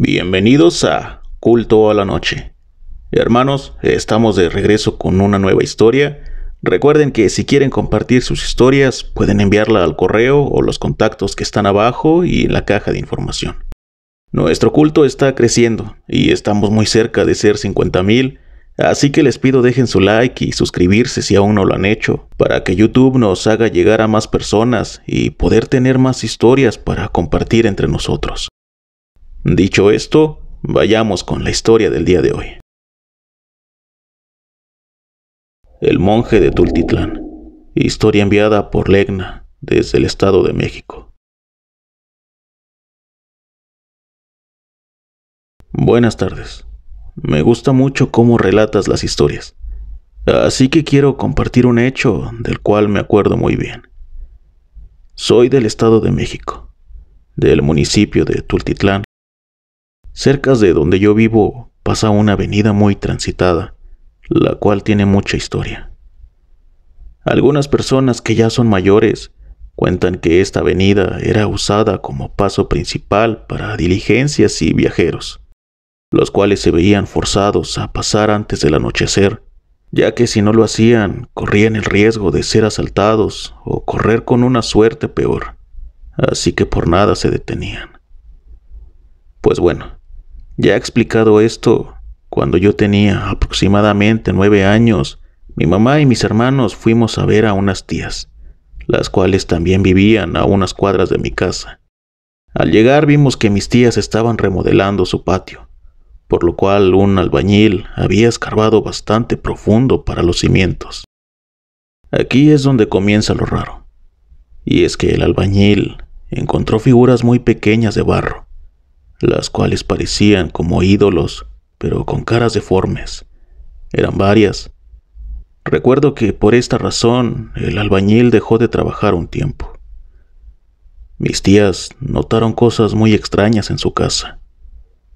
Bienvenidos a Culto a la Noche. Hermanos, estamos de regreso con una nueva historia. Recuerden que si quieren compartir sus historias pueden enviarla al correo o los contactos que están abajo y en la caja de información. Nuestro culto está creciendo y estamos muy cerca de ser 50.000, así que les pido dejen su like y suscribirse si aún no lo han hecho, para que YouTube nos haga llegar a más personas y poder tener más historias para compartir entre nosotros. Dicho esto, vayamos con la historia del día de hoy. El monje de Tultitlán. Historia enviada por Legna desde el Estado de México. Buenas tardes. Me gusta mucho cómo relatas las historias. Así que quiero compartir un hecho del cual me acuerdo muy bien. Soy del Estado de México, del municipio de Tultitlán, Cerca de donde yo vivo pasa una avenida muy transitada, la cual tiene mucha historia. Algunas personas que ya son mayores cuentan que esta avenida era usada como paso principal para diligencias y viajeros, los cuales se veían forzados a pasar antes del anochecer, ya que si no lo hacían corrían el riesgo de ser asaltados o correr con una suerte peor, así que por nada se detenían. Pues bueno, ya he explicado esto. Cuando yo tenía aproximadamente nueve años, mi mamá y mis hermanos fuimos a ver a unas tías, las cuales también vivían a unas cuadras de mi casa. Al llegar vimos que mis tías estaban remodelando su patio, por lo cual un albañil había escarbado bastante profundo para los cimientos. Aquí es donde comienza lo raro. Y es que el albañil encontró figuras muy pequeñas de barro, las cuales parecían como ídolos, pero con caras deformes. Eran varias. Recuerdo que por esta razón el albañil dejó de trabajar un tiempo. Mis tías notaron cosas muy extrañas en su casa.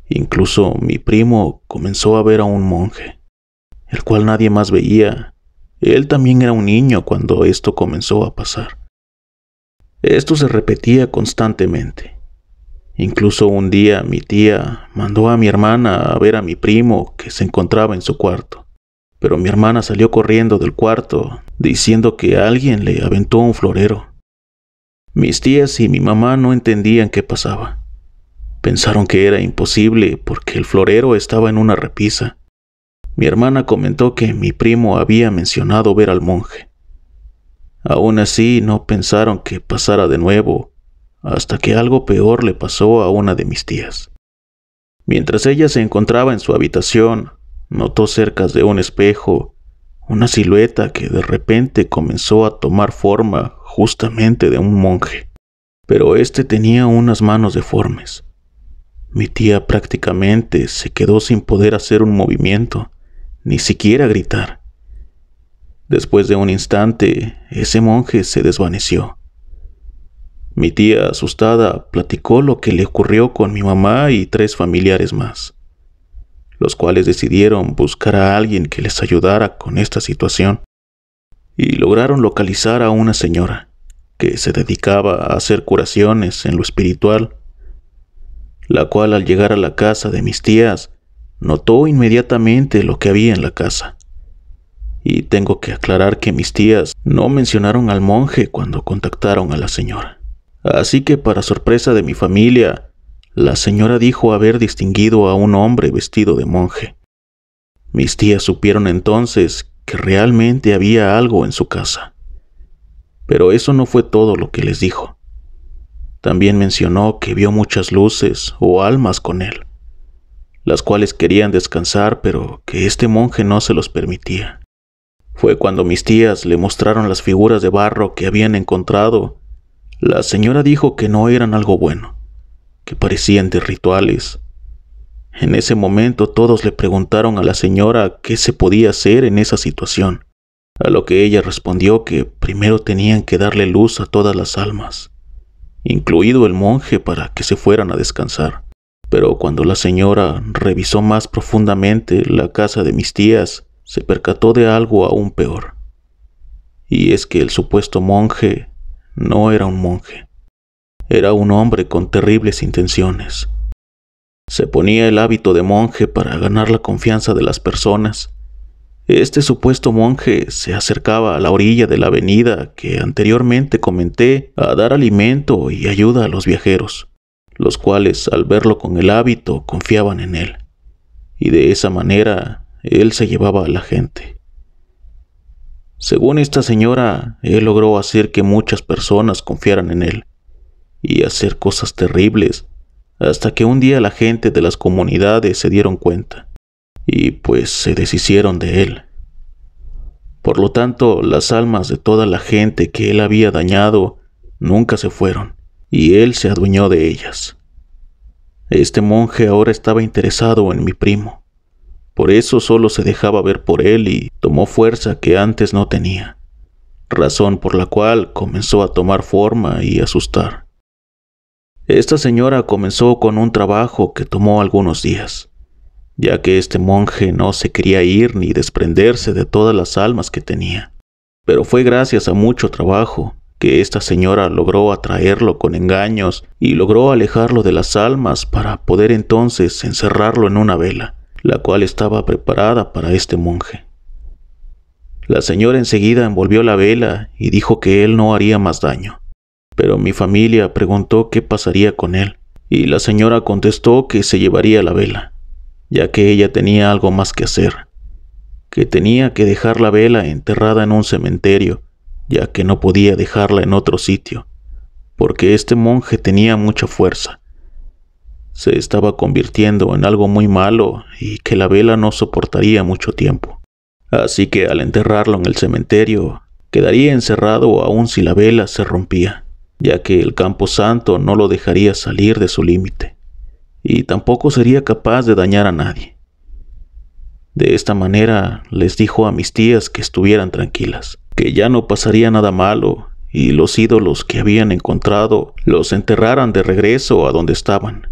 Incluso mi primo comenzó a ver a un monje, el cual nadie más veía. Él también era un niño cuando esto comenzó a pasar. Esto se repetía constantemente. Incluso un día mi tía mandó a mi hermana a ver a mi primo que se encontraba en su cuarto, pero mi hermana salió corriendo del cuarto diciendo que alguien le aventó un florero. Mis tías y mi mamá no entendían qué pasaba. Pensaron que era imposible porque el florero estaba en una repisa. Mi hermana comentó que mi primo había mencionado ver al monje. Aún así no pensaron que pasara de nuevo hasta que algo peor le pasó a una de mis tías. Mientras ella se encontraba en su habitación, notó cerca de un espejo una silueta que de repente comenzó a tomar forma justamente de un monje, pero este tenía unas manos deformes. Mi tía prácticamente se quedó sin poder hacer un movimiento, ni siquiera gritar. Después de un instante, ese monje se desvaneció mi tía, asustada, platicó lo que le ocurrió con mi mamá y tres familiares más, los cuales decidieron buscar a alguien que les ayudara con esta situación, y lograron localizar a una señora que se dedicaba a hacer curaciones en lo espiritual, la cual al llegar a la casa de mis tías notó inmediatamente lo que había en la casa. Y tengo que aclarar que mis tías no mencionaron al monje cuando contactaron a la señora. Así que, para sorpresa de mi familia, la señora dijo haber distinguido a un hombre vestido de monje. Mis tías supieron entonces que realmente había algo en su casa. Pero eso no fue todo lo que les dijo. También mencionó que vio muchas luces o almas con él, las cuales querían descansar, pero que este monje no se los permitía. Fue cuando mis tías le mostraron las figuras de barro que habían encontrado la señora dijo que no eran algo bueno, que parecían de rituales. En ese momento todos le preguntaron a la señora qué se podía hacer en esa situación, a lo que ella respondió que primero tenían que darle luz a todas las almas, incluido el monje para que se fueran a descansar. Pero cuando la señora revisó más profundamente la casa de mis tías, se percató de algo aún peor. Y es que el supuesto monje no era un monje. Era un hombre con terribles intenciones. Se ponía el hábito de monje para ganar la confianza de las personas. Este supuesto monje se acercaba a la orilla de la avenida que anteriormente comenté a dar alimento y ayuda a los viajeros, los cuales al verlo con el hábito confiaban en él. Y de esa manera él se llevaba a la gente. Según esta señora, él logró hacer que muchas personas confiaran en él y hacer cosas terribles, hasta que un día la gente de las comunidades se dieron cuenta y pues se deshicieron de él. Por lo tanto, las almas de toda la gente que él había dañado nunca se fueron y él se adueñó de ellas. Este monje ahora estaba interesado en mi primo por eso solo se dejaba ver por él y tomó fuerza que antes no tenía, razón por la cual comenzó a tomar forma y asustar. Esta señora comenzó con un trabajo que tomó algunos días, ya que este monje no se quería ir ni desprenderse de todas las almas que tenía. Pero fue gracias a mucho trabajo que esta señora logró atraerlo con engaños y logró alejarlo de las almas para poder entonces encerrarlo en una vela la cual estaba preparada para este monje. La señora enseguida envolvió la vela y dijo que él no haría más daño. Pero mi familia preguntó qué pasaría con él, y la señora contestó que se llevaría la vela, ya que ella tenía algo más que hacer, que tenía que dejar la vela enterrada en un cementerio, ya que no podía dejarla en otro sitio, porque este monje tenía mucha fuerza se estaba convirtiendo en algo muy malo y que la vela no soportaría mucho tiempo. Así que al enterrarlo en el cementerio, quedaría encerrado aún si la vela se rompía, ya que el campo santo no lo dejaría salir de su límite, y tampoco sería capaz de dañar a nadie. De esta manera les dijo a mis tías que estuvieran tranquilas, que ya no pasaría nada malo y los ídolos que habían encontrado los enterraran de regreso a donde estaban,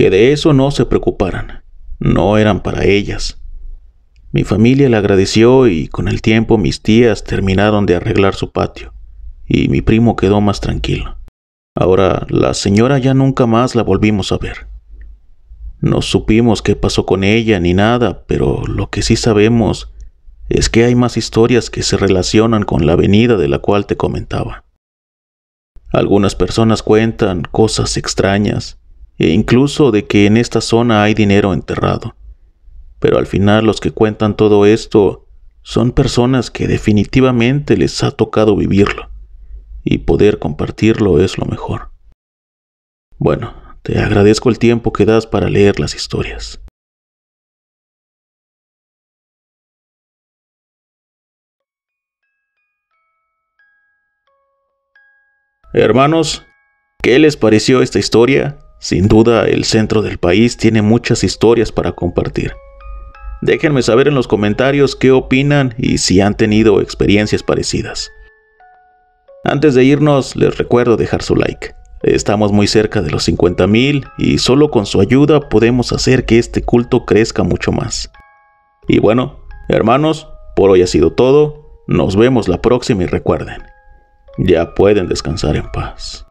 que de eso no se preocuparan, no eran para ellas. Mi familia le agradeció y con el tiempo mis tías terminaron de arreglar su patio y mi primo quedó más tranquilo. Ahora, la señora ya nunca más la volvimos a ver. No supimos qué pasó con ella ni nada, pero lo que sí sabemos es que hay más historias que se relacionan con la avenida de la cual te comentaba. Algunas personas cuentan cosas extrañas, e incluso de que en esta zona hay dinero enterrado. Pero al final los que cuentan todo esto son personas que definitivamente les ha tocado vivirlo, y poder compartirlo es lo mejor. Bueno, te agradezco el tiempo que das para leer las historias. Hermanos, ¿qué les pareció esta historia? Sin duda, el centro del país tiene muchas historias para compartir. Déjenme saber en los comentarios qué opinan y si han tenido experiencias parecidas. Antes de irnos, les recuerdo dejar su like. Estamos muy cerca de los 50,000 y solo con su ayuda podemos hacer que este culto crezca mucho más. Y bueno, hermanos, por hoy ha sido todo. Nos vemos la próxima y recuerden, ya pueden descansar en paz.